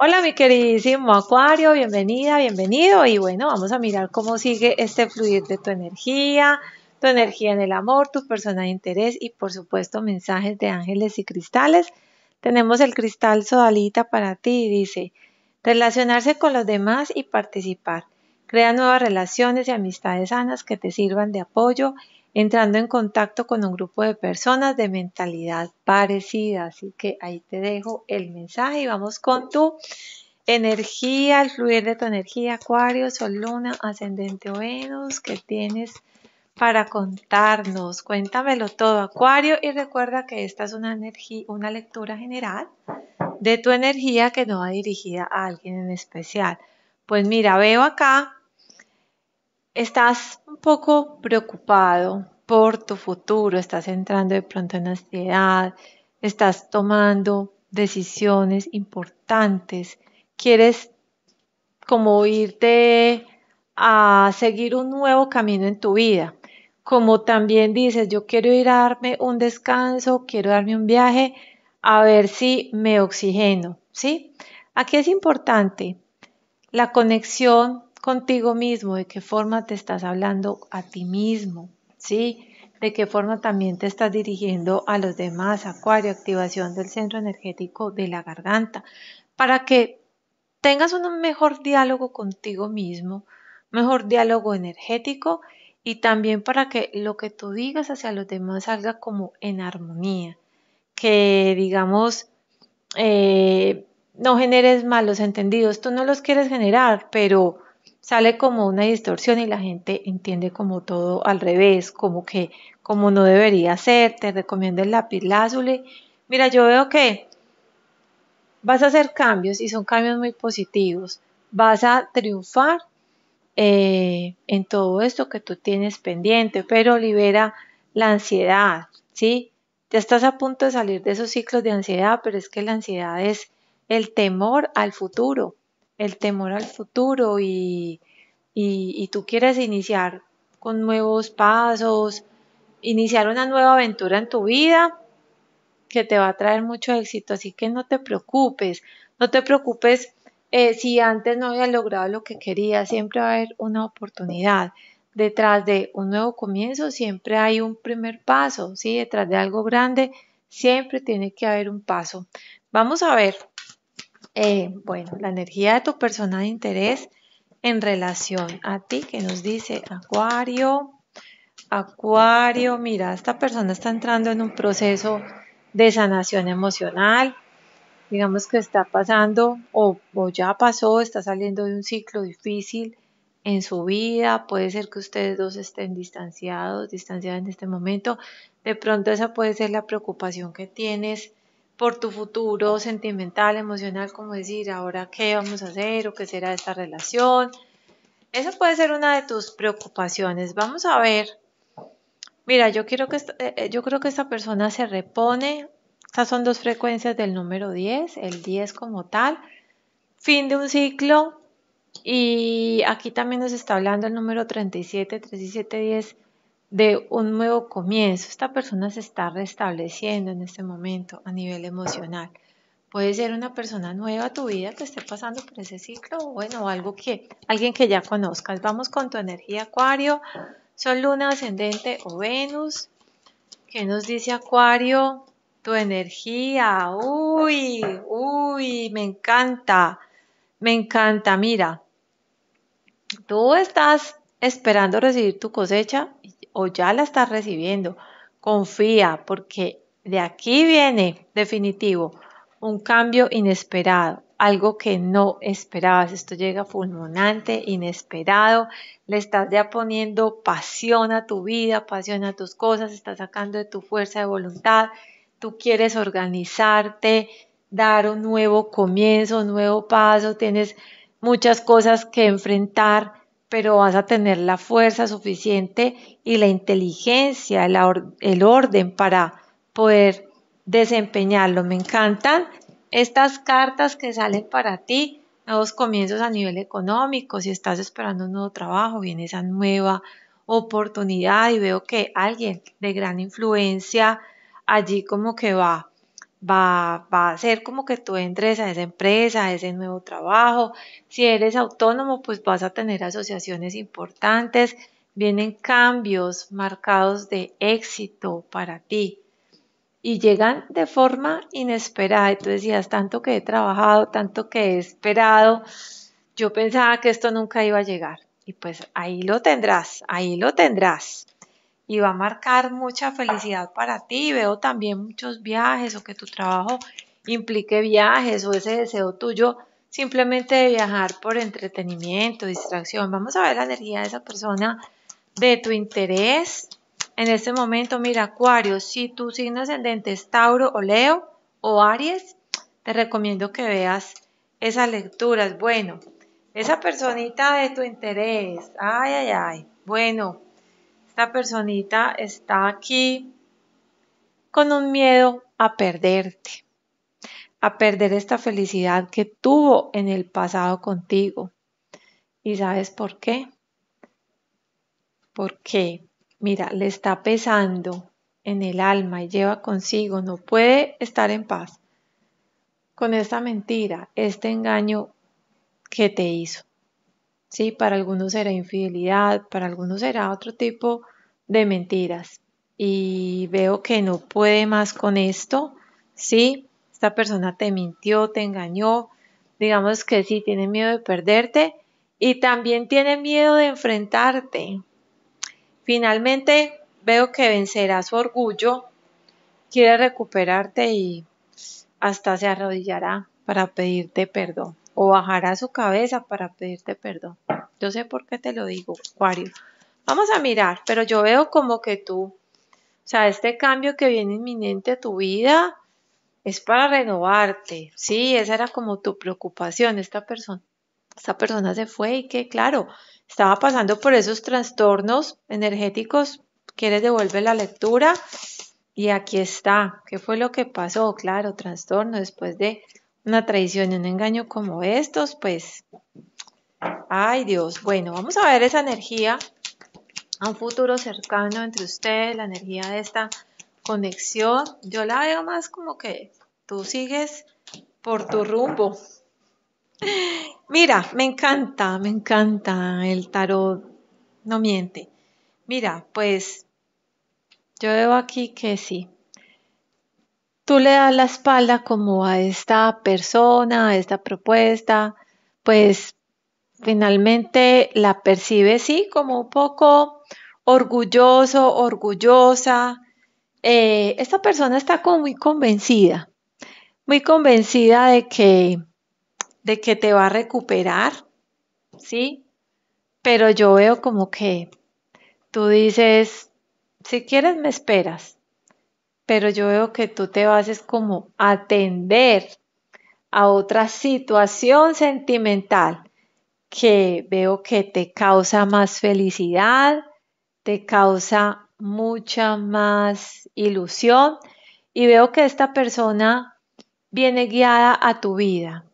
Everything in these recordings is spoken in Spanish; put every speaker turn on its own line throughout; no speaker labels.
Hola mi queridísimo Acuario, bienvenida, bienvenido y bueno, vamos a mirar cómo sigue este fluir de tu energía, tu energía en el amor, tu persona de interés y por supuesto mensajes de ángeles y cristales. Tenemos el cristal sodalita para ti dice, relacionarse con los demás y participar. Crea nuevas relaciones y amistades sanas que te sirvan de apoyo entrando en contacto con un grupo de personas de mentalidad parecida. Así que ahí te dejo el mensaje y vamos con tu energía, el fluir de tu energía, Acuario, Sol, Luna, Ascendente o Venus, que tienes para contarnos. Cuéntamelo todo, Acuario, y recuerda que esta es una, energía, una lectura general de tu energía que no va dirigida a alguien en especial. Pues mira, veo acá estás un poco preocupado por tu futuro, estás entrando de pronto en ansiedad, estás tomando decisiones importantes, quieres como irte a seguir un nuevo camino en tu vida, como también dices, yo quiero ir a darme un descanso, quiero darme un viaje, a ver si me oxigeno, ¿sí? Aquí es importante la conexión contigo mismo, de qué forma te estás hablando a ti mismo, ¿sí? De qué forma también te estás dirigiendo a los demás, acuario, activación del centro energético de la garganta, para que tengas un mejor diálogo contigo mismo, mejor diálogo energético y también para que lo que tú digas hacia los demás salga como en armonía, que digamos, eh, no generes malos entendidos, tú no los quieres generar, pero sale como una distorsión y la gente entiende como todo al revés, como que como no debería ser, te recomiendo el lápiz lázuli. Mira, yo veo que vas a hacer cambios y son cambios muy positivos. Vas a triunfar eh, en todo esto que tú tienes pendiente, pero libera la ansiedad, ¿sí? Ya estás a punto de salir de esos ciclos de ansiedad, pero es que la ansiedad es el temor al futuro, el temor al futuro y, y, tú quieres iniciar con nuevos pasos, iniciar una nueva aventura en tu vida que te va a traer mucho éxito. Así que no te preocupes, no te preocupes eh, si antes no había logrado lo que quería, siempre va a haber una oportunidad. Detrás de un nuevo comienzo siempre hay un primer paso, ¿sí? Detrás de algo grande siempre tiene que haber un paso. Vamos a ver eh, bueno, la energía de tu persona de interés en relación a ti, que nos dice Acuario, Acuario, mira, esta persona está entrando en un proceso de sanación emocional, digamos que está pasando o, o, ya pasó, está saliendo de un ciclo difícil en su vida, puede ser que ustedes dos estén distanciados, distanciados en este momento, de pronto esa puede ser la preocupación que tienes por tu futuro sentimental, emocional, como decir, ahora qué vamos a hacer o qué será esta relación. Esa puede ser una de tus preocupaciones. Vamos a ver. Mira, yo, quiero que eh, eh, yo creo que esta persona se repone. Estas son dos frecuencias del número 10, el 10 como tal. Fin de un ciclo. Y aquí también nos está hablando el número 37, 37, 10 de un nuevo comienzo. Esta persona se está restableciendo en este momento a nivel emocional. Puede ser una persona nueva a tu vida que esté pasando por ese ciclo, o bueno, algo que alguien que ya conozcas. Vamos con tu energía Acuario, Sol, Luna, Ascendente o Venus. ¿Qué nos dice Acuario? Tu energía. Uy, uy, me encanta. Me encanta. Mira, tú estás esperando recibir tu cosecha y o ya la estás recibiendo. Confía porque de aquí viene definitivo un cambio inesperado, algo que no esperabas. Esto llega fulminante, inesperado. Le estás ya poniendo pasión a tu vida, pasión a tus cosas, estás sacando de tu fuerza de voluntad. Tú quieres organizarte, dar un nuevo comienzo, un nuevo paso, tienes muchas cosas que enfrentar pero vas a tener la fuerza suficiente y la inteligencia, el, orden para poder desempeñarlo. Me encantan estas cartas que salen para ti, nuevos comienzos a nivel económico, si estás esperando un nuevo trabajo, viene esa nueva oportunidad y veo que alguien de gran influencia allí como que va va, a ser como que tú entres a esa empresa, a ese nuevo trabajo. Si eres autónomo, pues vas a tener asociaciones importantes. Vienen cambios marcados de éxito para ti y llegan de forma inesperada. Y tú decías, tanto que he trabajado, tanto que he esperado, yo pensaba que esto nunca iba a llegar. Y pues ahí lo tendrás, ahí lo tendrás y va a marcar mucha felicidad para ti. Veo también muchos viajes o que tu trabajo implique viajes o ese deseo tuyo simplemente de viajar por entretenimiento, distracción. Vamos a ver la energía de esa persona de tu interés. En este momento, mira, Acuario, si tu signo ascendente es Tauro o Leo o Aries, te recomiendo que veas esas lecturas. Bueno, esa personita de tu interés. Ay, ay, ay. Bueno, la personita está aquí con un miedo a perderte, a perder esta felicidad que tuvo en el pasado contigo. ¿Y sabes por qué? Porque, mira, le está pesando en el alma y lleva consigo, no puede estar en paz con esta mentira, este engaño que te hizo. Sí, para algunos era infidelidad, para algunos era otro tipo de mentiras y veo que no puede más con esto, ¿sí? Esta persona te mintió, te engañó, digamos que sí, tiene miedo de perderte y también tiene miedo de enfrentarte. Finalmente veo que vencerá su orgullo, quiere recuperarte y hasta se arrodillará para pedirte perdón o bajará su cabeza para pedirte perdón. Yo sé por qué te lo digo, Acuario. Vamos a mirar, pero yo veo como que tú, o sea, este cambio que viene inminente a tu vida es para renovarte. Sí, esa era como tu preocupación, esta persona. Esta persona se fue y que, claro, estaba pasando por esos trastornos energéticos. Quieres devolver la lectura y aquí está. ¿Qué fue lo que pasó? Claro, trastorno después de una traición y un engaño como estos, pues, ay Dios, bueno, vamos a ver esa energía a un futuro cercano entre ustedes, la energía de esta conexión. Yo la veo más como que tú sigues por tu rumbo. Mira, me encanta, me encanta el tarot, no miente. Mira, pues yo veo aquí que sí. Tú le das la espalda como a esta persona, a esta propuesta, pues finalmente la percibe, sí, como un poco orgulloso, orgullosa. Eh, esta persona está como muy convencida, muy convencida de que, de que te va a recuperar, ¿sí? Pero yo veo como que tú dices, si quieres me esperas, pero yo veo que tú te vas es como atender a otra situación sentimental que veo que te causa más felicidad, te causa mucha más ilusión y veo que esta persona viene guiada a tu vida,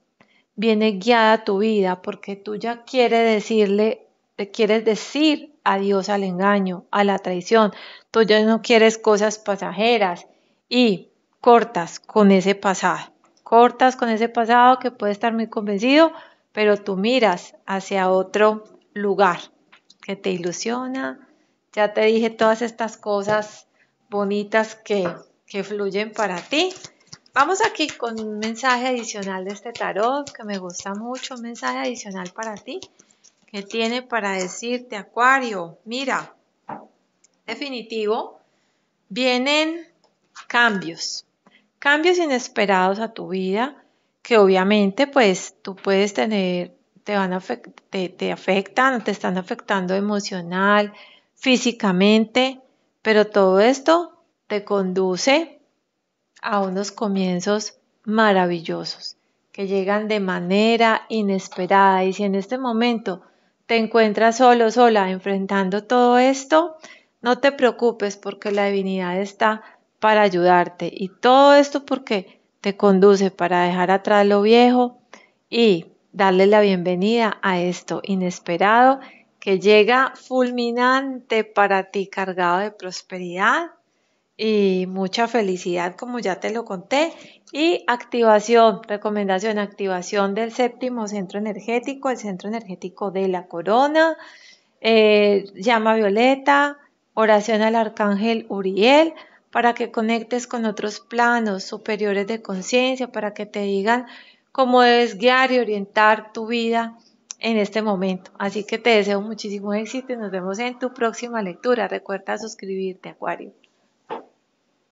viene guiada a tu vida porque tú ya quieres decirle, te quieres decir adiós al engaño, a la traición, tú ya no quieres cosas pasajeras y cortas con ese pasado, cortas con ese pasado que puede estar muy convencido pero tú miras hacia otro lugar que te ilusiona. Ya te dije todas estas cosas bonitas que, que fluyen para ti. Vamos aquí con un mensaje adicional de este tarot que me gusta mucho, un mensaje adicional para ti que tiene para decirte, Acuario, mira, definitivo, vienen cambios, cambios inesperados a tu vida que obviamente pues tú puedes tener, te, van te, te afectan, te están afectando emocional, físicamente, pero todo esto te conduce a unos comienzos maravillosos que llegan de manera inesperada. Y si en este momento te encuentras solo, sola, enfrentando todo esto, no te preocupes porque la divinidad está para ayudarte. Y todo esto porque te conduce para dejar atrás lo viejo y darle la bienvenida a esto inesperado que llega fulminante para ti cargado de prosperidad y mucha felicidad como ya te lo conté y activación, recomendación, activación del séptimo centro energético, el centro energético de la corona, eh, llama violeta, oración al arcángel Uriel para que conectes con otros planos superiores de conciencia, para que te digan cómo debes guiar y orientar tu vida en este momento. Así que te deseo muchísimo éxito y nos vemos en tu próxima lectura. Recuerda suscribirte, Acuario.